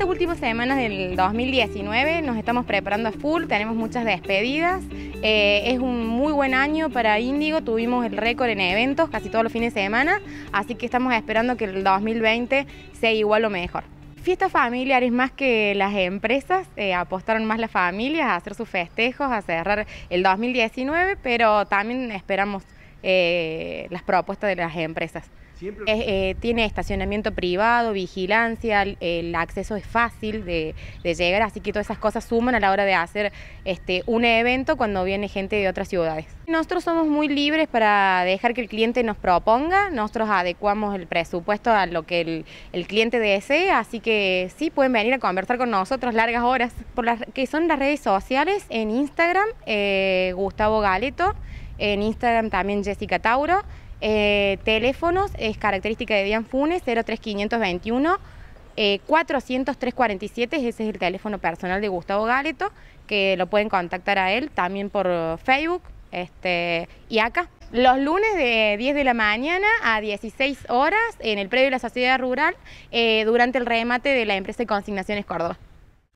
estas últimas semanas del 2019 nos estamos preparando a full, tenemos muchas despedidas. Eh, es un muy buen año para Índigo, tuvimos el récord en eventos casi todos los fines de semana, así que estamos esperando que el 2020 sea igual o mejor. Fiestas familiares más que las empresas, eh, apostaron más las familias a hacer sus festejos, a cerrar el 2019, pero también esperamos eh, las propuestas de las empresas. Eh, tiene estacionamiento privado, vigilancia, el, acceso es fácil de, llegar, así que todas esas cosas suman a la hora de hacer este, un evento cuando viene gente de otras ciudades. Nosotros somos muy libres para dejar que el cliente nos proponga, nosotros adecuamos el presupuesto a lo que el, cliente desee, así que sí pueden venir a conversar con nosotros largas horas, por las, que son las redes sociales en Instagram, eh, Gustavo Galeto en Instagram también Jessica Tauro. Eh, teléfonos es característica de Dian Funes 03521 eh, ese es el teléfono personal de Gustavo Galeto, que lo pueden contactar a él también por Facebook este, y acá. Los lunes de 10 de la mañana a 16 horas en el predio de la Sociedad Rural eh, durante el remate de la empresa de Consignaciones Córdoba.